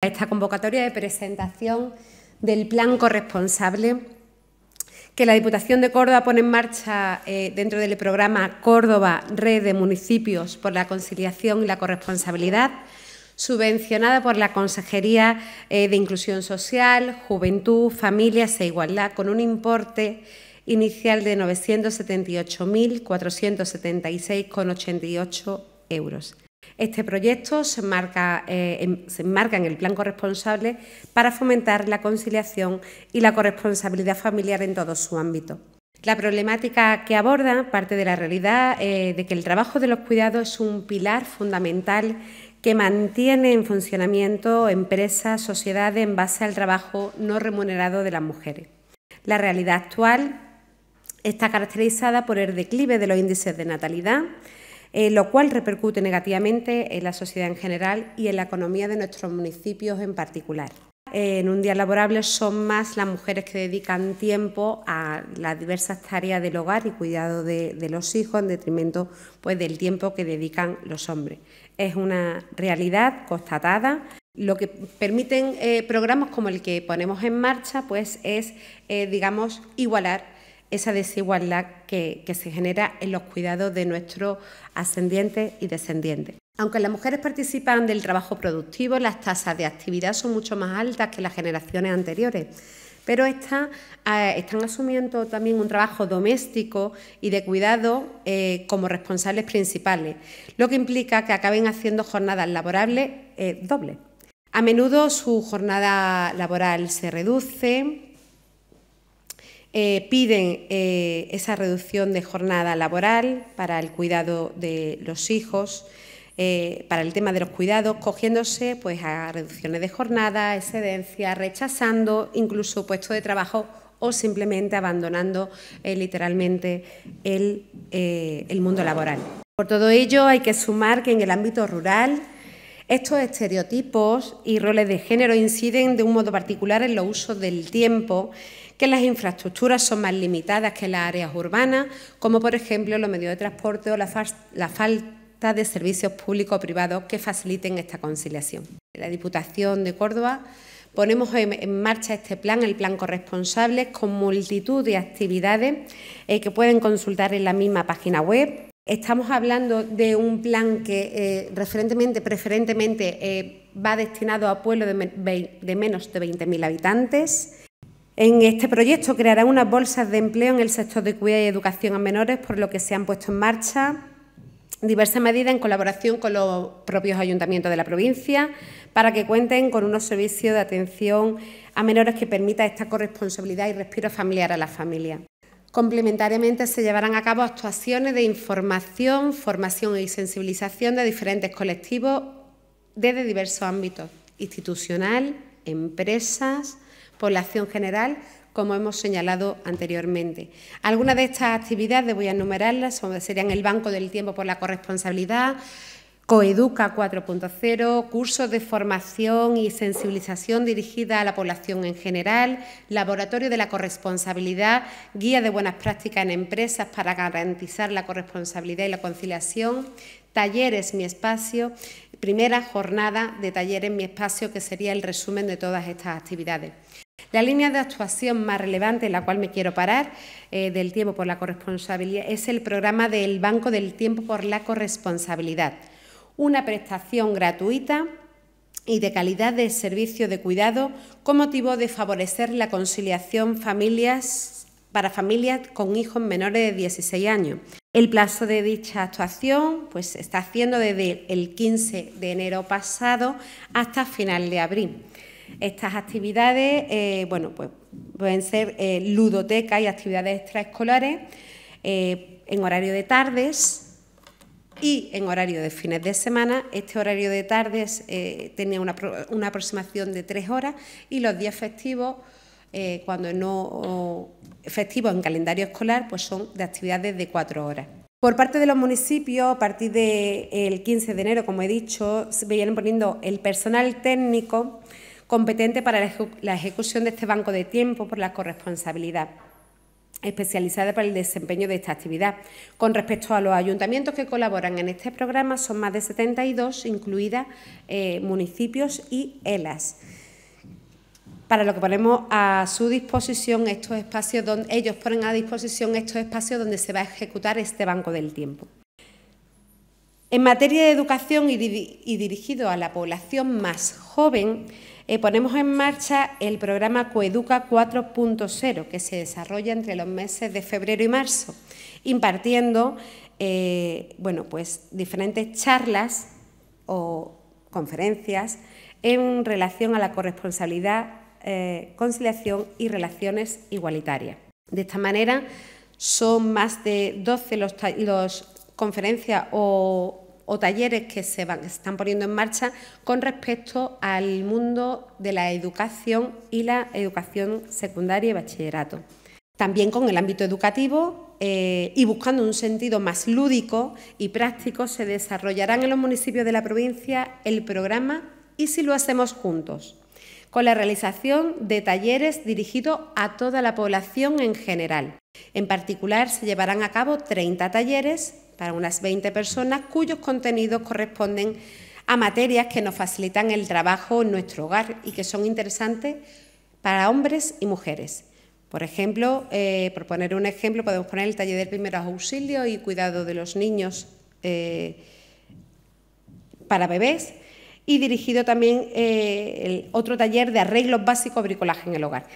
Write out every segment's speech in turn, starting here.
esta convocatoria de presentación del plan corresponsable que la Diputación de Córdoba pone en marcha eh, dentro del programa Córdoba Red de Municipios por la Conciliación y la Corresponsabilidad, subvencionada por la Consejería eh, de Inclusión Social, Juventud, Familias e Igualdad, con un importe inicial de 978.476,88 euros. Este proyecto eh, se enmarca, en, el plan corresponsable para fomentar la conciliación y la corresponsabilidad familiar en todo su ámbito. La problemática que aborda parte de la realidad eh, de que el trabajo de los cuidados es un pilar fundamental que mantiene en funcionamiento empresas, sociedades en base al trabajo no remunerado de las mujeres. La realidad actual está caracterizada por el declive de los índices de natalidad, eh, lo cual repercute negativamente en la sociedad en general y en la economía de nuestros municipios en particular. En un día laborable son más las mujeres que dedican tiempo a las diversas tareas del hogar y cuidado de, los hijos en detrimento pues, del tiempo que dedican los hombres. Es una realidad constatada. Lo que permiten eh, programas como el que ponemos en marcha pues, es, eh, digamos, igualar esa desigualdad que, se genera en los cuidados de nuestros ascendientes y descendientes. Aunque las mujeres participan del trabajo productivo, las tasas de actividad son mucho más altas que las generaciones anteriores, pero eh, están asumiendo también un trabajo doméstico y de cuidado eh, como responsables principales, lo que implica que acaben haciendo jornadas laborables eh, dobles. A menudo su jornada laboral se reduce, eh, piden eh, esa reducción de jornada laboral para el cuidado de los hijos, eh, para el tema de los cuidados, cogiéndose pues, a reducciones de jornada, excedencia, rechazando incluso puestos de trabajo o simplemente abandonando literalmente el mundo laboral. Por todo ello, hay que sumar que en el ámbito rural estos estereotipos y roles de género inciden de un modo particular en los usos del tiempo, que las infraestructuras son más limitadas que las áreas urbanas, como por ejemplo los medios de transporte o la, falta de servicios públicos o privados que faciliten esta conciliación. La Diputación de Córdoba ponemos en, marcha este plan, el plan corresponsable, con multitud de actividades eh, que pueden consultar en la misma página web Estamos hablando de un plan que eh, referentemente, preferentemente, eh, va destinado a pueblos de, de menos de 20.000 habitantes. En este proyecto creará unas bolsas de empleo en el sector de cuidado y educación a menores, por lo que se han puesto en marcha diversas medidas en colaboración con los propios ayuntamientos de la provincia para que cuenten con unos servicios de atención a menores que permita esta corresponsabilidad y respiro familiar a la familia. Complementariamente se llevarán a cabo actuaciones de información, formación y sensibilización de diferentes colectivos desde diversos ámbitos, institucional, empresas, población general, como hemos señalado anteriormente. Algunas de estas actividades, voy a enumerarlas, serían el Banco del Tiempo por la Corresponsabilidad, Coeduca 4.0, cursos de formación y sensibilización dirigida a la población en general, laboratorio de la corresponsabilidad, guía de buenas prácticas en empresas para garantizar la corresponsabilidad y la conciliación, talleres Mi Espacio, primera jornada de talleres Mi Espacio, que sería el resumen de todas estas actividades. La línea de actuación más relevante en la cual me quiero parar eh, del tiempo por la corresponsabilidad es el programa del Banco del Tiempo por la Corresponsabilidad una prestación gratuita y de calidad de servicio de cuidado con motivo de favorecer la conciliación familias para familias con hijos menores de 16 años. El plazo de dicha actuación pues, se está haciendo desde el 15 de enero pasado hasta final de abril. Estas actividades eh, bueno, pues, pueden ser eh, ludoteca y actividades extraescolares eh, en horario de tardes, y en horario de fines de semana, este horario de tardes eh, tenía una, aproximación de tres horas y los días festivos, eh, cuando no festivos en calendario escolar, pues son de actividades de cuatro horas. Por parte de los municipios, a partir del 15 de enero, como he dicho, se veían poniendo el personal técnico competente para la ejecución de este banco de tiempo por la corresponsabilidad especializada para el desempeño de esta actividad. Con respecto a los ayuntamientos que colaboran en este programa, son más de 72, incluidas eh, municipios y ELAS para lo que ponemos a su disposición estos espacios donde ellos ponen a disposición estos espacios donde se va a ejecutar este banco del tiempo. En materia de educación y, dirigido a la población más joven, eh, ponemos en marcha el programa Coeduca 4.0, que se desarrolla entre los meses de febrero y marzo, impartiendo eh, bueno, pues, diferentes charlas o conferencias en relación a la corresponsabilidad, eh, conciliación y relaciones igualitarias. De esta manera, son más de 12 las conferencias o o talleres que se están poniendo en marcha con respecto al mundo de la educación y la educación secundaria y bachillerato. También con el ámbito educativo eh, y buscando un sentido más lúdico y práctico, se desarrollarán en los municipios de la provincia el programa Y si lo hacemos juntos, con la realización de talleres dirigidos a toda la población en general. En particular, se llevarán a cabo 30 talleres para unas 20 personas cuyos contenidos corresponden a materias que nos facilitan el trabajo en nuestro hogar y que son interesantes para hombres y mujeres. Por ejemplo, eh, por poner un ejemplo, podemos poner el taller de primeros auxilios y cuidado de los niños eh, para bebés y dirigido también eh, el otro taller de arreglos básicos bricolaje en el hogar.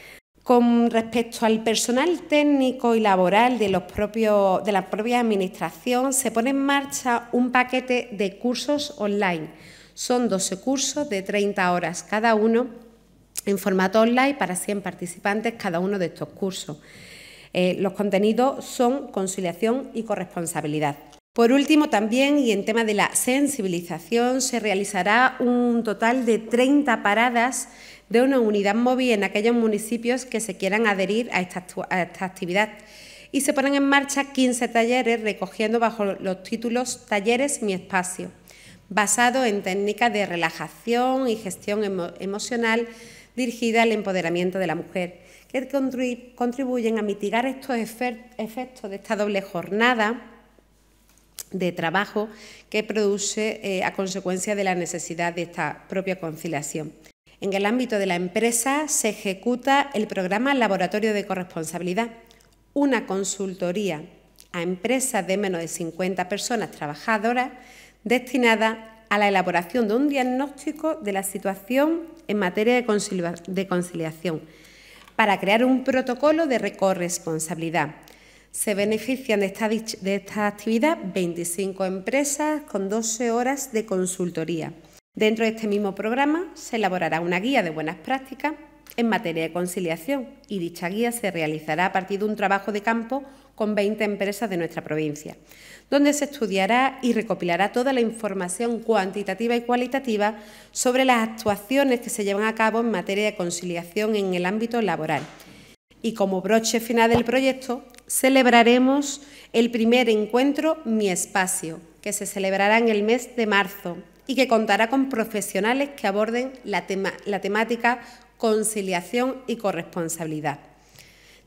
Con respecto al personal técnico y laboral de, los propios, de la propia Administración, se pone en marcha un paquete de cursos online. Son 12 cursos de 30 horas cada uno en formato online para 100 participantes cada uno de estos cursos. Eh, los contenidos son conciliación y corresponsabilidad. Por último, también, y en tema de la sensibilización, se realizará un total de 30 paradas de una unidad móvil en aquellos municipios que se quieran adherir a esta, actividad y se ponen en marcha 15 talleres recogiendo bajo los títulos Talleres Mi Espacio, basado en técnicas de relajación y gestión emocional dirigida al empoderamiento de la mujer, que contribuyen a mitigar estos efectos de esta doble jornada de trabajo que produce eh, a consecuencia de la necesidad de esta propia conciliación. En el ámbito de la empresa se ejecuta el programa Laboratorio de Corresponsabilidad, una consultoría a empresas de menos de 50 personas trabajadoras destinada a la elaboración de un diagnóstico de la situación en materia de, conciliación para crear un protocolo de corresponsabilidad. Se benefician de esta, de esta actividad 25 empresas con 12 horas de consultoría. Dentro de este mismo programa se elaborará una guía de buenas prácticas en materia de conciliación y dicha guía se realizará a partir de un trabajo de campo con 20 empresas de nuestra provincia, donde se estudiará y recopilará toda la información cuantitativa y cualitativa sobre las actuaciones que se llevan a cabo en materia de conciliación en el ámbito laboral. Y como broche final del proyecto, celebraremos el primer encuentro Mi Espacio, que se celebrará en el mes de marzo y que contará con profesionales que aborden la, temática conciliación y corresponsabilidad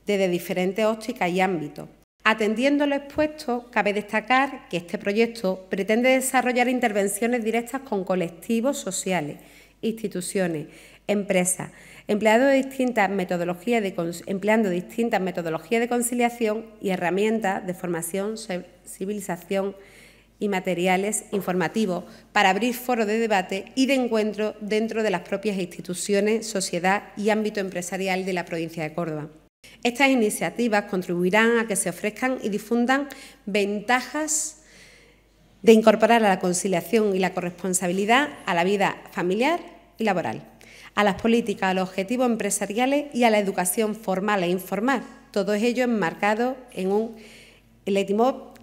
desde diferentes ópticas y ámbitos. Atendiendo lo expuesto, cabe destacar que este proyecto pretende desarrollar intervenciones directas con colectivos sociales, instituciones, empresas, empleando distintas metodologías de, empleando distintas metodologías de conciliación y herramientas de formación, civilización, y materiales informativos para abrir foros de debate y de encuentro dentro de las propias instituciones, sociedad y ámbito empresarial de la provincia de Córdoba. Estas iniciativas contribuirán a que se ofrezcan y difundan ventajas de incorporar a la conciliación y la corresponsabilidad a la vida familiar y laboral, a las políticas, a los objetivos empresariales y a la educación formal e informal, todo ello enmarcado en un el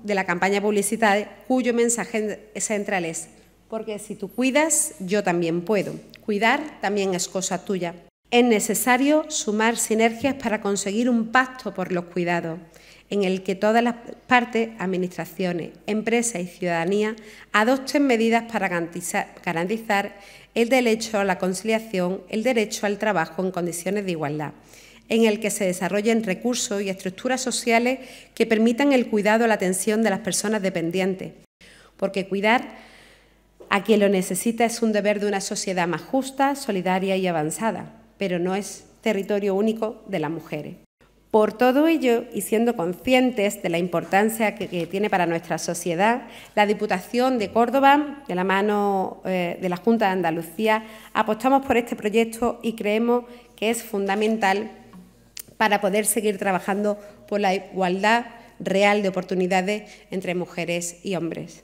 de la campaña publicitaria cuyo mensaje central es, porque si tú cuidas, yo también puedo. Cuidar también es cosa tuya. Es necesario sumar sinergias para conseguir un pacto por los cuidados, en el que todas las partes, administraciones, empresas y ciudadanía, adopten medidas para garantizar, garantizar el derecho a la conciliación, el derecho al trabajo en condiciones de igualdad en el que se desarrollen recursos y estructuras sociales que permitan el cuidado y la atención de las personas dependientes, porque cuidar a quien lo necesita es un deber de una sociedad más justa, solidaria y avanzada, pero no es territorio único de las mujeres. Por todo ello, y siendo conscientes de la importancia que, tiene para nuestra sociedad, la Diputación de Córdoba, de la mano eh, de la Junta de Andalucía, apostamos por este proyecto y creemos que es fundamental para poder seguir trabajando por la igualdad real de oportunidades entre mujeres y hombres.